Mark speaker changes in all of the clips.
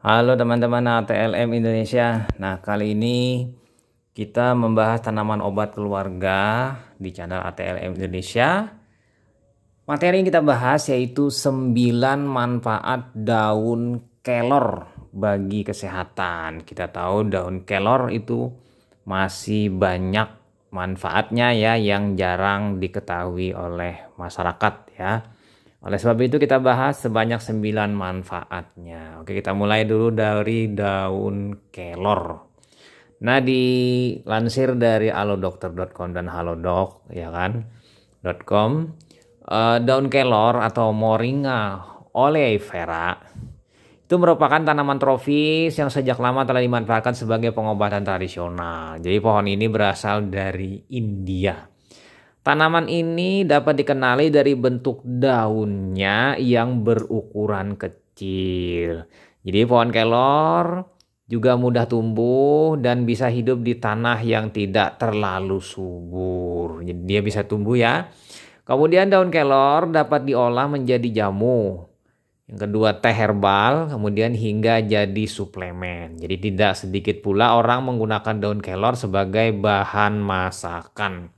Speaker 1: Halo teman-teman ATLM Indonesia. Nah, kali ini kita membahas tanaman obat keluarga di channel ATLM Indonesia. Materi yang kita bahas yaitu 9 manfaat daun kelor bagi kesehatan. Kita tahu daun kelor itu masih banyak manfaatnya ya yang jarang diketahui oleh masyarakat ya. Oleh sebab itu kita bahas sebanyak 9 manfaatnya. Oke, kita mulai dulu dari daun kelor. Nah, dilansir dari alodokter.com dan halodoc ya kan? .com uh, daun kelor atau moringa oleifera itu merupakan tanaman tropis yang sejak lama telah dimanfaatkan sebagai pengobatan tradisional. Jadi pohon ini berasal dari India. Tanaman ini dapat dikenali dari bentuk daunnya yang berukuran kecil. Jadi pohon kelor juga mudah tumbuh dan bisa hidup di tanah yang tidak terlalu subur. Jadi dia bisa tumbuh ya. Kemudian daun kelor dapat diolah menjadi jamu. Yang kedua teh herbal, kemudian hingga jadi suplemen. Jadi tidak sedikit pula orang menggunakan daun kelor sebagai bahan masakan.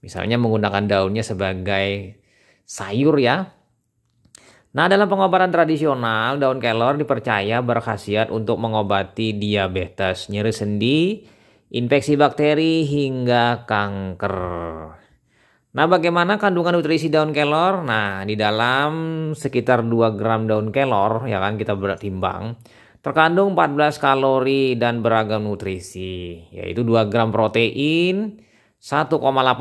Speaker 1: Misalnya menggunakan daunnya sebagai sayur ya. Nah, dalam pengobatan tradisional, daun kelor dipercaya berkhasiat untuk mengobati diabetes, nyeri sendi, infeksi bakteri hingga kanker. Nah, bagaimana kandungan nutrisi daun kelor? Nah, di dalam sekitar 2 gram daun kelor, ya kan kita timbang, terkandung 14 kalori dan beragam nutrisi, yaitu 2 gram protein, 1,8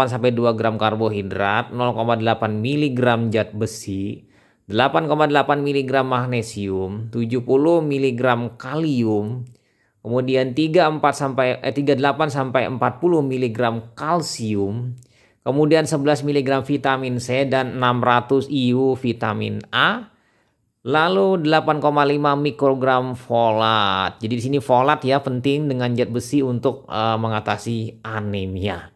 Speaker 1: sampai 2 gram karbohidrat, 0,8 mg zat besi, 8,8 mg magnesium, 70 mg kalium, kemudian 34 sampai eh, 38 sampai 40 mg kalsium, kemudian 11 mg vitamin C dan 600 IU vitamin A. Lalu 8,5 mikrogram folat. Jadi di sini folat ya penting dengan zat besi untuk uh, mengatasi anemia.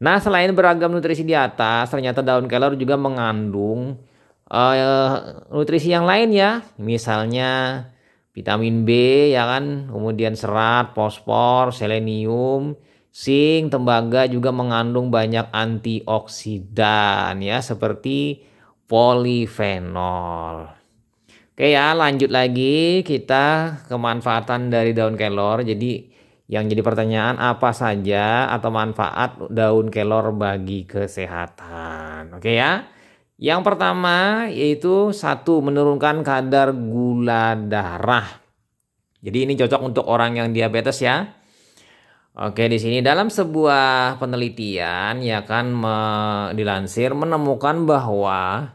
Speaker 1: Nah, selain beragam nutrisi di atas, ternyata daun kelor juga mengandung uh, nutrisi yang lain ya. Misalnya vitamin B ya kan, kemudian serat, fosfor, selenium, zinc, tembaga juga mengandung banyak antioksidan ya seperti polifenol. Oke ya, lanjut lagi kita kemanfaatan dari daun kelor. Jadi yang jadi pertanyaan apa saja atau manfaat daun kelor bagi kesehatan. Oke ya. Yang pertama yaitu satu menurunkan kadar gula darah. Jadi ini cocok untuk orang yang diabetes ya. Oke, di sini dalam sebuah penelitian ya kan me, dilansir menemukan bahwa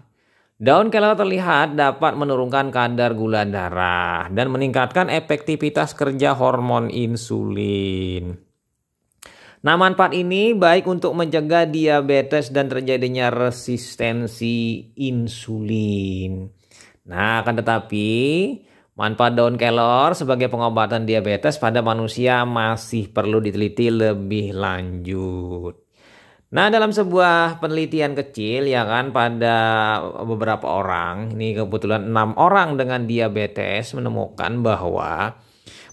Speaker 1: Daun kelor terlihat dapat menurunkan kadar gula darah dan meningkatkan efektivitas kerja hormon insulin. Nah, manfaat ini baik untuk mencegah diabetes dan terjadinya resistensi insulin. Nah, akan tetapi manfaat daun kelor sebagai pengobatan diabetes pada manusia masih perlu diteliti lebih lanjut. Nah, dalam sebuah penelitian kecil ya kan pada beberapa orang, ini kebetulan enam orang dengan diabetes menemukan bahwa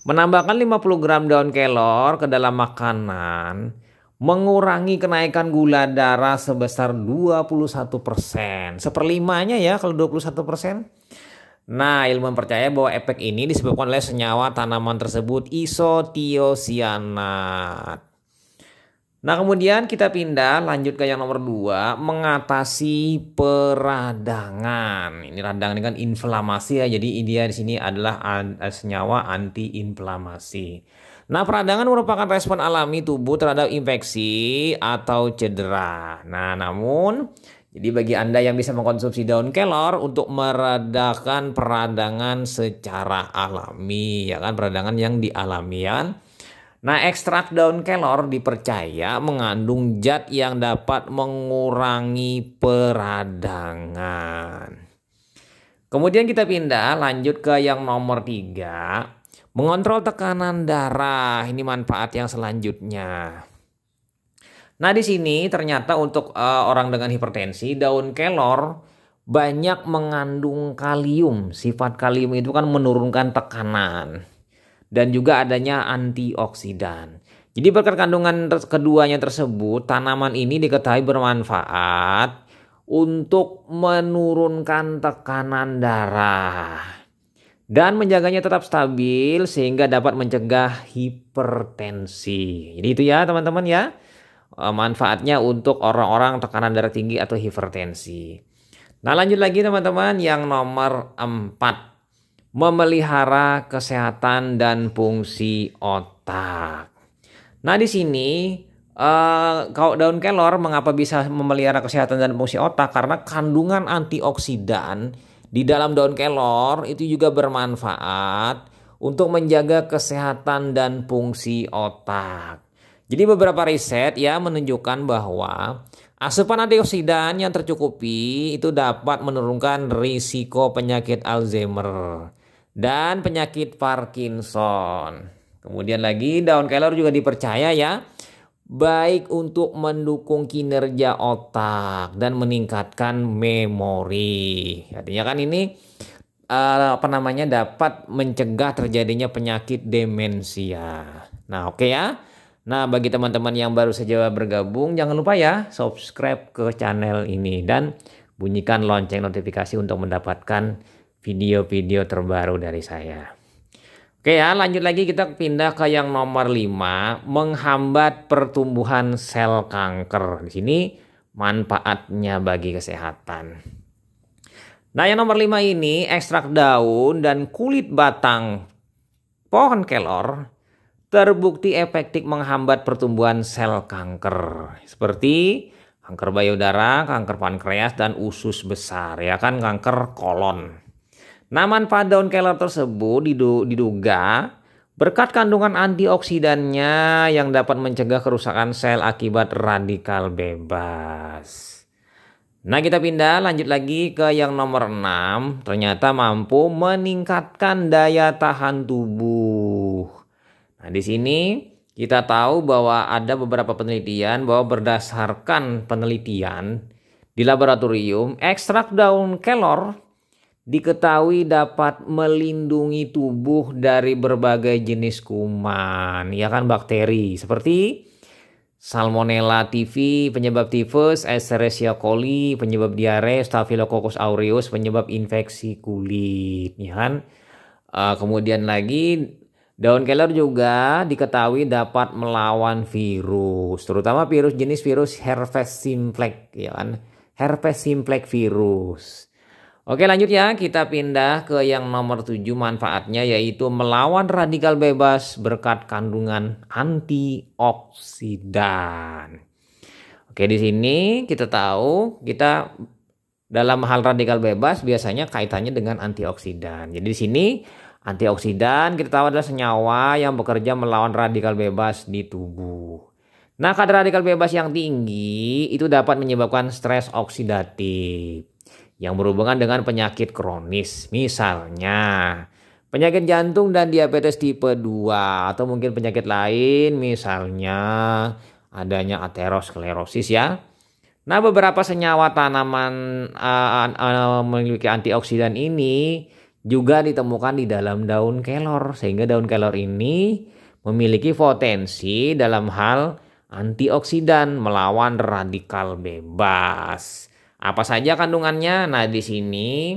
Speaker 1: menambahkan 50 gram daun kelor ke dalam makanan mengurangi kenaikan gula darah sebesar 21%. Seperlimanya ya kalau 21%. Nah, ilmu percaya bahwa efek ini disebabkan oleh senyawa tanaman tersebut isotiosianat. Nah kemudian kita pindah lanjut ke yang nomor dua mengatasi peradangan. Ini radang ini kan inflamasi ya. Jadi dia di sini adalah an, eh, senyawa antiinflamasi. Nah peradangan merupakan respon alami tubuh terhadap infeksi atau cedera. Nah namun jadi bagi Anda yang bisa mengkonsumsi daun kelor untuk meredakan peradangan secara alami ya kan peradangan yang dialami ya kan? Nah, ekstrak daun kelor dipercaya mengandung zat yang dapat mengurangi peradangan. Kemudian kita pindah lanjut ke yang nomor tiga. Mengontrol tekanan darah. Ini manfaat yang selanjutnya. Nah, di sini ternyata untuk uh, orang dengan hipertensi, daun kelor banyak mengandung kalium. Sifat kalium itu kan menurunkan tekanan dan juga adanya antioksidan. Jadi berkat kandungan keduanya tersebut, tanaman ini diketahui bermanfaat untuk menurunkan tekanan darah dan menjaganya tetap stabil sehingga dapat mencegah hipertensi. Jadi itu ya teman-teman ya eh, manfaatnya untuk orang-orang tekanan darah tinggi atau hipertensi. Nah lanjut lagi teman-teman yang nomor 4 memelihara kesehatan dan fungsi otak. Nah, di sini Uh, kalau daun kelor mengapa bisa memelihara kesehatan dan fungsi otak karena kandungan antioksidan di dalam daun kelor itu juga bermanfaat untuk menjaga kesehatan dan fungsi otak. Jadi beberapa riset ya menunjukkan bahwa asupan antioksidan yang tercukupi itu dapat menurunkan risiko penyakit Alzheimer dan penyakit Parkinson. Kemudian lagi daun kelor juga dipercaya ya baik untuk mendukung kinerja otak dan meningkatkan memori. Artinya kan ini eh, apa namanya dapat mencegah terjadinya penyakit demensia. Nah, oke okay ya. Nah, bagi teman-teman yang baru saja bergabung, jangan lupa ya subscribe ke channel ini dan bunyikan lonceng notifikasi untuk mendapatkan video-video terbaru dari saya. Oke ya, lanjut lagi kita pindah ke yang nomor 5, menghambat pertumbuhan sel kanker. Di sini manfaatnya bagi kesehatan. Nah, yang nomor 5 ini ekstrak daun dan kulit batang pohon kelor terbukti efektif menghambat pertumbuhan sel kanker. Seperti kanker bayu darah, kanker pankreas dan usus besar ya kan kanker kolon. Nah pada daun kelor tersebut diduga berkat kandungan antioksidannya yang dapat mencegah kerusakan sel akibat radikal bebas. Nah kita pindah lanjut lagi ke yang nomor 6 ternyata mampu meningkatkan daya tahan tubuh. Nah di sini kita tahu bahwa ada beberapa penelitian bahwa berdasarkan penelitian di laboratorium ekstrak daun kelor diketahui dapat melindungi tubuh dari berbagai jenis kuman, ya kan bakteri seperti Salmonella TV penyebab tifus, Escherichia coli penyebab diare, Staphylococcus aureus penyebab infeksi kulit, ya kan. Uh, kemudian lagi daun kelor juga diketahui dapat melawan virus, terutama virus jenis virus herpes simplex, ya kan. Herpes simplex virus. Oke lanjut ya, kita pindah ke yang nomor 7 manfaatnya yaitu melawan radikal bebas berkat kandungan antioksidan. Oke di sini kita tahu kita dalam hal radikal bebas biasanya kaitannya dengan antioksidan. Jadi di sini antioksidan kita tahu adalah senyawa yang bekerja melawan radikal bebas di tubuh. Nah kadar radikal bebas yang tinggi itu dapat menyebabkan stres oksidatif yang berhubungan dengan penyakit kronis. Misalnya penyakit jantung dan diabetes tipe 2 atau mungkin penyakit lain misalnya adanya aterosklerosis ya. Nah, beberapa senyawa tanaman uh, uh, memiliki antioksidan ini juga ditemukan di dalam daun kelor sehingga daun kelor ini memiliki potensi dalam hal antioksidan melawan radikal bebas. Apa saja kandungannya? Nah, di sini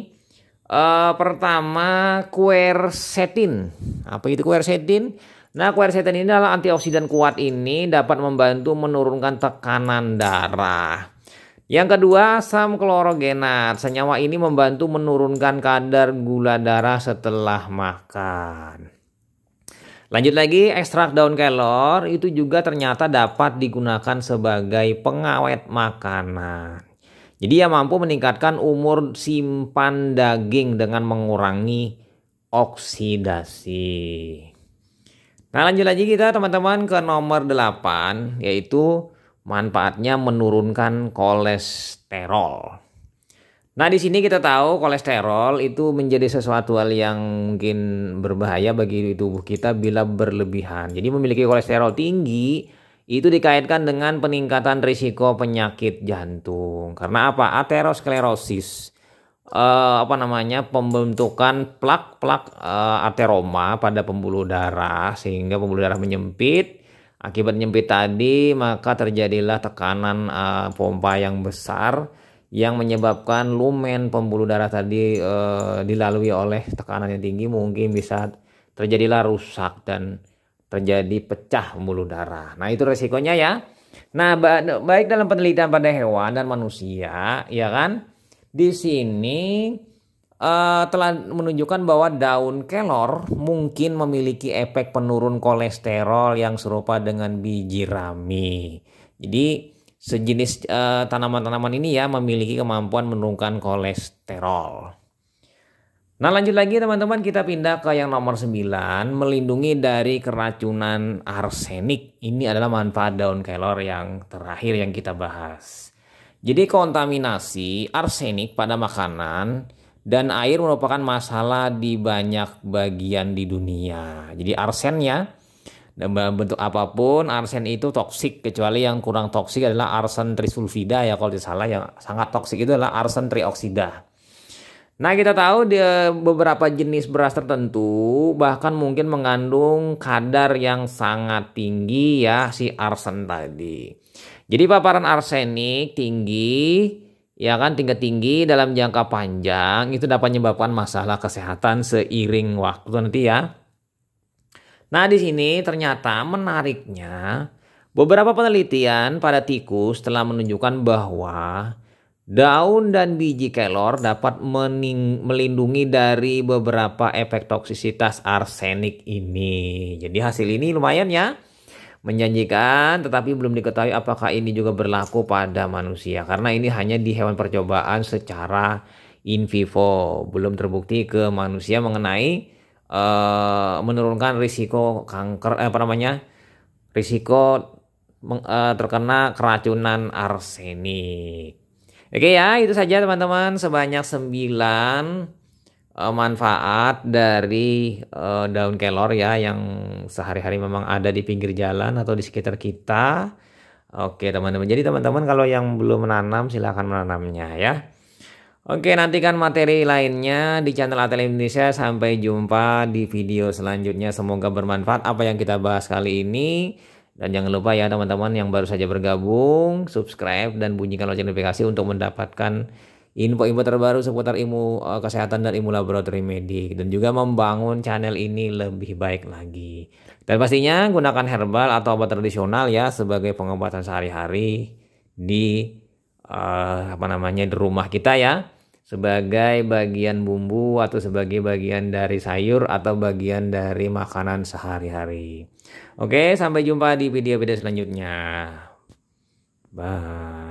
Speaker 1: uh, pertama quercetin. Apa itu quercetin? Nah, quercetin ini adalah antioksidan kuat ini dapat membantu menurunkan tekanan darah. Yang kedua, klorogenat. Senyawa ini membantu menurunkan kadar gula darah setelah makan. Lanjut lagi, ekstrak daun kelor itu juga ternyata dapat digunakan sebagai pengawet makanan. Jadi ia mampu meningkatkan umur simpan daging dengan mengurangi oksidasi. Nah lanjut lagi kita teman-teman ke nomor 8 yaitu manfaatnya menurunkan kolesterol. Nah di sini kita tahu kolesterol itu menjadi sesuatu hal yang mungkin berbahaya bagi tubuh kita bila berlebihan. Jadi memiliki kolesterol tinggi itu dikaitkan dengan peningkatan risiko penyakit jantung. Karena apa? Aterosklerosis. Eh, apa namanya? pembentukan plak-plak eh, ateroma pada pembuluh darah sehingga pembuluh darah menyempit. Akibat menyempit tadi maka terjadilah tekanan eh, pompa yang besar yang menyebabkan lumen pembuluh darah tadi eh, dilalui oleh tekanan yang tinggi mungkin bisa terjadilah rusak dan terjadi pecah pembuluh darah. Nah, itu resikonya ya. Nah, baik dalam penelitian pada hewan dan manusia, ya kan? Di sini uh, telah menunjukkan bahwa daun kelor mungkin memiliki efek penurun kolesterol yang serupa dengan biji rami. Jadi sejenis eh, tanaman-tanaman uh, tanaman -tanaman ini ya memiliki kemampuan menurunkan kolesterol. Nah lanjut lagi teman-teman kita pindah ke yang nomor 9 melindungi dari keracunan arsenik. Ini adalah manfaat daun kelor yang terakhir yang kita bahas. Jadi kontaminasi arsenik pada makanan dan air merupakan masalah di banyak bagian di dunia. Jadi arsennya dalam bentuk apapun arsen itu toksik kecuali yang kurang toksik adalah arsen trisulfida ya kalau tidak salah yang sangat toksik itu adalah arsen trioksida. Nah, kita tahu dia beberapa jenis beras tertentu bahkan mungkin mengandung kadar yang sangat tinggi ya si arsen tadi. Jadi paparan arsenik tinggi ya kan tingkat tinggi dalam jangka panjang itu dapat menyebabkan masalah kesehatan seiring waktu nanti ya. Nah, di sini ternyata menariknya beberapa penelitian pada tikus telah menunjukkan bahwa Daun dan biji kelor dapat melindungi dari beberapa efek toksisitas arsenik ini. Jadi hasil ini lumayan ya. Menjanjikan tetapi belum diketahui apakah ini juga berlaku pada manusia. Karena ini hanya di hewan percobaan secara in vivo. Belum terbukti ke manusia mengenai uh, menurunkan risiko kanker, eh, apa namanya, risiko uh, terkena keracunan arsenik. Oke ya, itu saja teman-teman sebanyak 9 uh, eh, manfaat dari uh, daun kelor ya yang sehari-hari memang ada di pinggir jalan atau di sekitar kita. Oke teman-teman, jadi teman-teman kalau yang belum menanam silahkan menanamnya ya. Oke nantikan materi lainnya di channel Atel Indonesia. Sampai jumpa di video selanjutnya. Semoga bermanfaat apa yang kita bahas kali ini. Dan jangan lupa ya teman-teman yang baru saja bergabung, subscribe dan bunyikan lonceng notifikasi untuk mendapatkan info-info terbaru seputar ilmu eh, kesehatan dan ilmu laboratorium medik dan juga membangun channel ini lebih baik lagi. Dan pastinya gunakan herbal atau obat tradisional ya sebagai pengobatan sehari-hari di uh, apa namanya di rumah kita ya sebagai bagian bumbu atau sebagai bagian dari sayur atau bagian dari makanan sehari-hari. Oke, sampai jumpa di video-video selanjutnya. Bye.